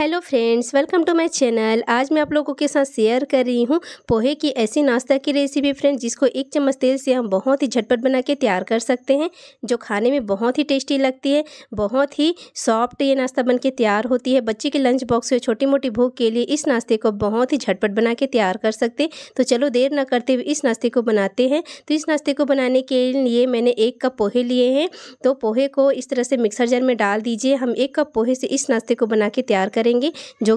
hello friends welcome to my channel आज मैं आप लोगों के साथ शेयर कर रही हूँ पोहे की ऐसी नाश्ता की रेसिपी फ्रेंड्स जिसको एक चम्मच तेल से हम बहुत ही झटपट बना के तैयार कर सकते हैं जो खाने में बहुत ही टेस्टी लगती है बहुत ही सॉफ्ट ये नाश्ता बन के तैयार होती है बच्चे के लंच बॉक्स में छोटी मोटी भूख के लिए इस नाश्ते को बहुत ही झटपट बना के तैयार कर सकते तो चलो देर ना करते हुए इस नाश्ते को बनाते हैं तो इस नाश्ते को बनाने के लिए मैंने एक कप पोहे लिए हैं तो पोहे को इस तरह से मिक्सर जार में डाल दीजिए हम एक कप पोहे से इस नाश्ते को बना के तैयार करें करेंगे जो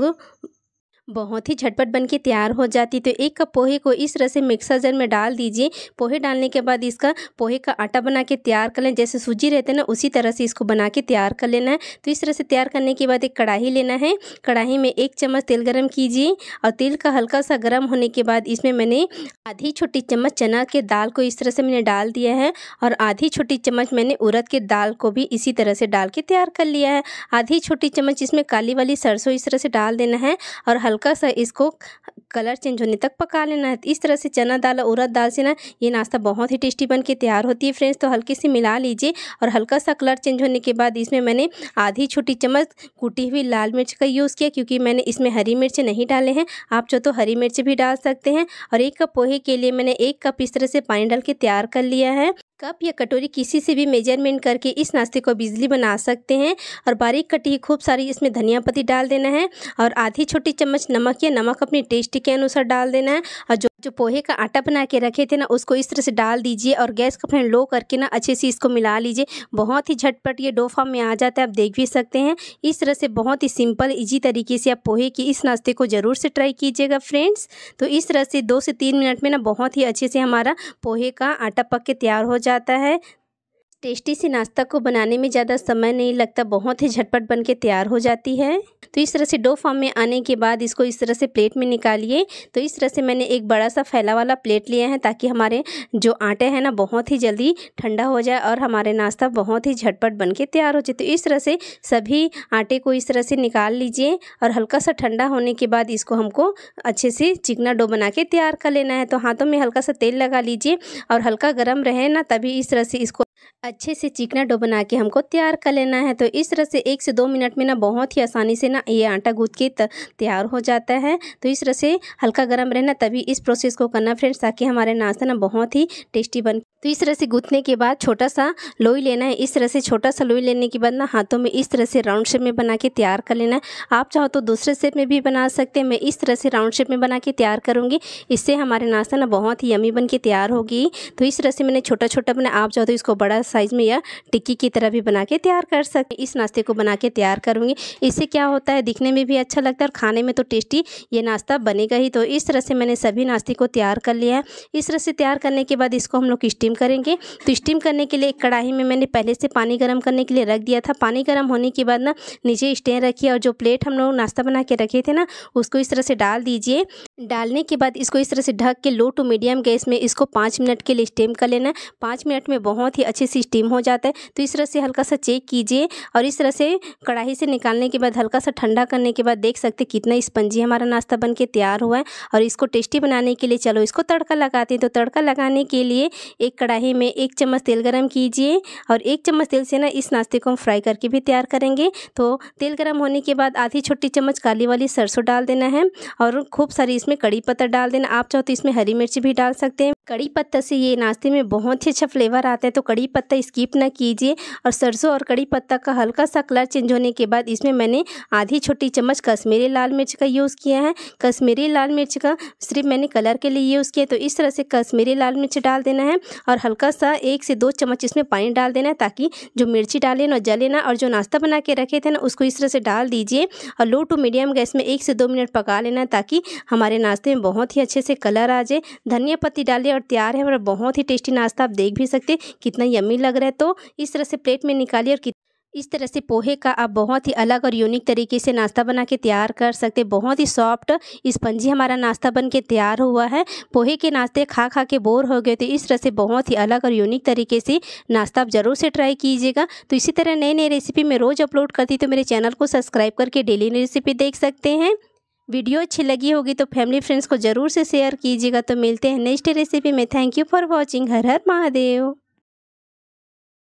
बहुत ही झटपट बन के तैयार हो जाती तो एक कप पोहे को इस तरह से मिक्सर जार में डाल दीजिए पोहे डालने के बाद इसका पोहे का आटा बना के तैयार कर लें जैसे सूजी रहते हैं ना उसी तरह से इसको बना के तैयार कर लेना है तो इस तरह से तैयार करने के बाद एक कढ़ाई लेना है कढ़ाई में एक चम्मच तेल गर्म कीजिए और तेल का हल्का सा गर्म होने के बाद इसमें मैंने आधी छोटी चम्मच चना के दाल को इस तरह से मैंने डाल दिया है और आधी छोटी चम्मच मैंने उड़द के दाल को भी इसी तरह से डाल के तैयार कर लिया है आधी छोटी चम्मच इसमें काली वाली सरसों इस तरह से डाल देना है और हल्का सा इसको कलर चेंज होने तक पका लेना है इस तरह से चना दाल और उड़द दाल से ना ये नाश्ता बहुत ही टेस्टी बन के तैयार होती है फ्रेंड्स तो हल्के से मिला लीजिए और हल्का सा कलर चेंज होने के बाद इसमें मैंने आधी छोटी चम्मच कूटी हुई लाल मिर्च का यूज़ किया क्योंकि मैंने इसमें हरी मिर्च नहीं डाले हैं आप चाहो तो हरी मिर्च भी डाल सकते हैं और एक कप पोहे के लिए मैंने एक कप इस तरह से पानी डाल के तैयार कर लिया है कप या कटोरी किसी से भी मेजरमेंट करके इस नाश्ते को बिजली बना सकते हैं और बारीक कटी खूब सारी इसमें धनिया पत्ती डाल देना है और आधी छोटी चम्मच नमक या नमक अपने टेस्ट के अनुसार डाल देना है और जो जो पोहे का आटा बना के रखे थे ना उसको इस तरह से डाल दीजिए और गैस का फ्लेम लो करके ना अच्छे से इसको मिला लीजिए बहुत ही झटपट ये डो फॉर्म में आ जाता है आप देख भी सकते हैं इस तरह से बहुत ही सिंपल इजी तरीके से आप पोहे की इस नाश्ते को ज़रूर से ट्राई कीजिएगा फ्रेंड्स तो इस तरह से दो से तीन मिनट में ना बहुत ही अच्छे से हमारा पोहे का आटा पक के तैयार हो जाता है टेस्टी से नाश्ता को बनाने में ज़्यादा समय नहीं लगता बहुत ही झटपट बन के तैयार हो जाती है तो इस तरह से डो फॉर्म में आने के बाद इसको इस तरह से प्लेट में निकालिए तो इस तरह से मैंने एक बड़ा सा फैला वाला प्लेट लिया है ताकि हमारे जो आटे हैं ना बहुत ही जल्दी ठंडा हो जाए और हमारे नाश्ता बहुत ही झटपट बन के तैयार हो जाए तो इस तरह से सभी आटे को इस तरह से निकाल लीजिए और हल्का सा ठंडा होने के बाद इसको हमको अच्छे से चिकना डो बना के तैयार कर लेना है तो हाथों में हल्का सा तेल लगा लीजिए और हल्का गर्म रहे ना तभी इस तरह से इसको अच्छे से चिकना डो बना के हमको तैयार कर लेना है तो इस तरह से एक से दो मिनट में ना बहुत ही आसानी से ना ये आटा गूँथ के तैयार हो जाता है तो इस तरह से हल्का गर्म रहना तभी इस प्रोसेस को करना फ्रेंड्स ताकि हमारे नाश्ता ना बहुत ही टेस्टी बन तो इस तरह से गूंथने के बाद छोटा सा लोई लेना है इस तरह से छोटा सा लोई लेने के बाद ना हाथों में इस तरह से राउंड शेप में बना के तैयार कर लेना है आप चाहो तो दूसरे शेप में भी बना सकते हैं मैं इस तरह से राउंड शेप में बना के तैयार करूँगी इससे हमारे नाश्ता ना बहुत ही यमी बन के तैयार होगी तो इस तरह से मैंने छोटा छोटा बना आप चाहो तो इसको बड़ा साइज़ में या टिक्की की तरह भी बना के तैयार कर सकते इस नाश्ते को बना के तैयार करूँगी इससे क्या होता है दिखने में भी अच्छा लगता है और खाने में तो टेस्टी ये नाश्ता बनेगा ही तो इस तरह से मैंने सभी नाश्ते को तैयार कर लिया है इस तरह से तैयार करने के बाद इसको हम लोग स्टीम स्टीम करेंगे तो स्टीम करने के लिए एक कढ़ाई में मैंने पहले से पानी गर्म करने के लिए रख दिया था पानी गर्म होने के बाद ना नीचे स्टैंड रखिए और जो प्लेट हम लोग नाश्ता बना के रखे थे ना उसको इस तरह से डाल दीजिए डालने के बाद इसको इस तरह से ढक के लो टू मीडियम गैस में इसको पाँच मिनट के लिए स्टीम कर लेना है पाँच मिनट में बहुत ही अच्छे से स्टीम हो जाता है तो इस तरह से हल्का सा चेक कीजिए और इस तरह से कढ़ाई से निकालने के बाद हल्का सा ठंडा करने के बाद देख सकते कितना स्पंजी हमारा नाश्ता बन के तैयार हुआ है और इसको टेस्टी बनाने के लिए चलो इसको तड़का लगाते हैं तो तड़का लगाने के लिए एक कढ़ाई में एक चम्मच तेल गर्म कीजिए और एक चम्मच तेल से ना इस नाश्ते को हम फ्राई करके भी तैयार करेंगे तो तेल गर्म होने के बाद आधी छोटी चम्मच काली वाली सरसों डाल देना है और खूब सारी इसमें कड़ी पत्ता डाल देना आप चाहो तो इसमें हरी मिर्ची भी डाल सकते हैं कड़ी पत्ता से ये नाश्ते में बहुत ही अच्छा फ्लेवर आता है तो कड़ी पत्ता स्किप ना कीजिए और सरसों और कड़ी पत्ता का हल्का सा कलर चेंज होने के बाद इसमें मैंने आधी छोटी चम्मच कश्मीरी लाल मिर्च का यूज़ किया है कश्मीरी लाल मिर्च का सिर्फ मैंने कलर के लिए यूज़ किया तो इस तरह से कश्मीरी लाल मिर्च डाल देना है और हल्का सा एक से दो चम्मच इसमें पानी डाल देना है ताकि जो मिर्ची डाले ना जले ना और जो नाश्ता बना के रखे थे ना उसको इस तरह से डाल दीजिए और लो टू मीडियम गैस में एक से दो मिनट पका लेना ताकि हमारे नाश्ते में बहुत ही अच्छे से कलर आ जाए धनिया पत्ती डालिए है और तैयार है और बहुत ही टेस्टी नाश्ता आप देख भी सकते हैं कितना यमी लग रहा है तो इस तरह से प्लेट में निकालिए और इस तरह से पोहे का आप बहुत ही अलग और यूनिक तरीके से नाश्ता बना के तैयार कर सकते बहुत ही सॉफ्ट स्पंजी हमारा नाश्ता बन के तैयार हुआ है पोहे के नाश्ते खा खा के बोर हो गए तो इस तरह से बहुत ही अलग और यूनिक तरीके से नाश्ता आप ज़रूर से ट्राई कीजिएगा तो इसी तरह नई नई रेसिपी मैं रोज़ अपलोड करती तो मेरे चैनल को सब्सक्राइब करके डेली रेसिपी देख सकते हैं वीडियो अच्छी लगी होगी तो फैमिली फ्रेंड्स को ज़रूर से शेयर कीजिएगा तो मिलते हैं नेक्स्ट रेसिपी में थैंक यू फॉर वॉचिंग हर हर महादेव